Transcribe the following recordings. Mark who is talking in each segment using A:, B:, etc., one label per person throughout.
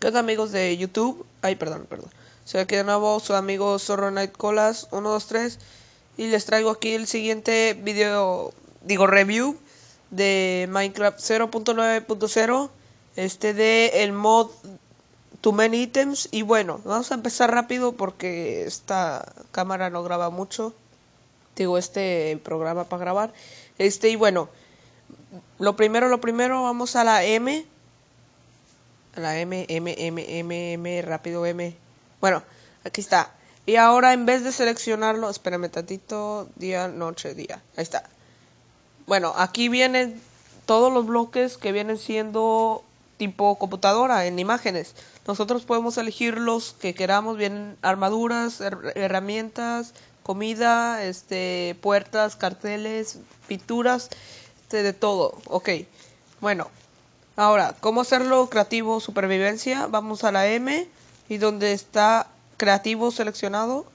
A: ¿Qué tal amigos de YouTube? Ay, perdón, perdón. Soy aquí de nuevo su amigo Zorro Night Colas 123 y les traigo aquí el siguiente video, digo review de Minecraft 0.9.0, este de el mod Too Many Items y bueno, vamos a empezar rápido porque esta cámara no graba mucho. Digo, este programa para grabar. Este y bueno, lo primero, lo primero, vamos a la M la M, M, M, M, M, rápido M. Bueno, aquí está. Y ahora en vez de seleccionarlo, espérame tantito, día, noche, día. Ahí está. Bueno, aquí vienen todos los bloques que vienen siendo tipo computadora, en imágenes. Nosotros podemos elegir los que queramos, vienen armaduras, herramientas, comida, este, puertas, carteles, pinturas, este, de todo. Ok, bueno, Ahora, ¿cómo hacerlo creativo supervivencia? Vamos a la M y donde está creativo seleccionado,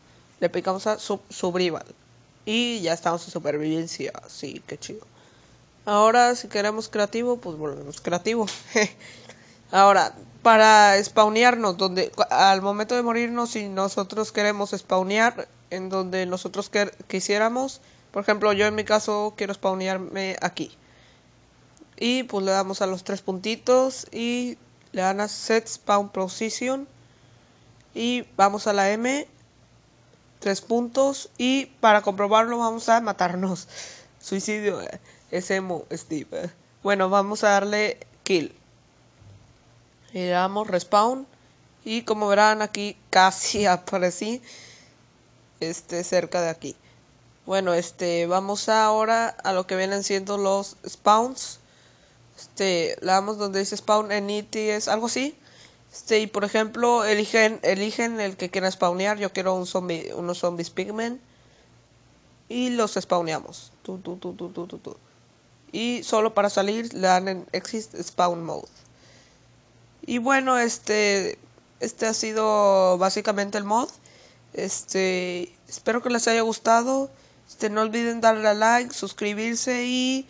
A: le picamos a subrival. Y ya estamos en supervivencia. Sí, qué chido. Ahora, si queremos creativo, pues volvemos creativo. Ahora, para spawnearnos, donde al momento de morirnos, si nosotros queremos spawnear en donde nosotros quisiéramos, por ejemplo, yo en mi caso quiero spawnearme aquí. Y pues le damos a los tres puntitos y le dan a Set Spawn Position. Y vamos a la M. Tres puntos. Y para comprobarlo vamos a matarnos. Suicidio. Eh, es emo, Steve. Bueno, vamos a darle kill. Y le damos respawn. Y como verán aquí casi aparecí. Este, cerca de aquí. Bueno, este, vamos ahora a lo que vienen siendo los spawns. Este, la damos donde dice spawn en es algo así. Este, y por ejemplo, eligen, eligen el que quieran spawnear. Yo quiero un zombie, unos zombies pigmen. Y los spawneamos. Y solo para salir le dan en Exist spawn mode. Y bueno, este, este ha sido básicamente el mod. Este, espero que les haya gustado. Este, no olviden darle a like, suscribirse y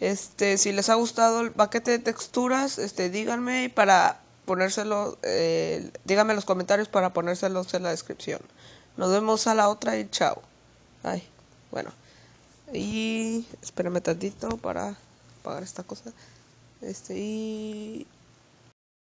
A: este, si les ha gustado el paquete de texturas, este, díganme y para ponérselo, eh, díganme en los comentarios para ponérselos en la descripción. Nos vemos a la otra y chao. Ay, bueno. Y espérame tantito para apagar esta cosa. Este y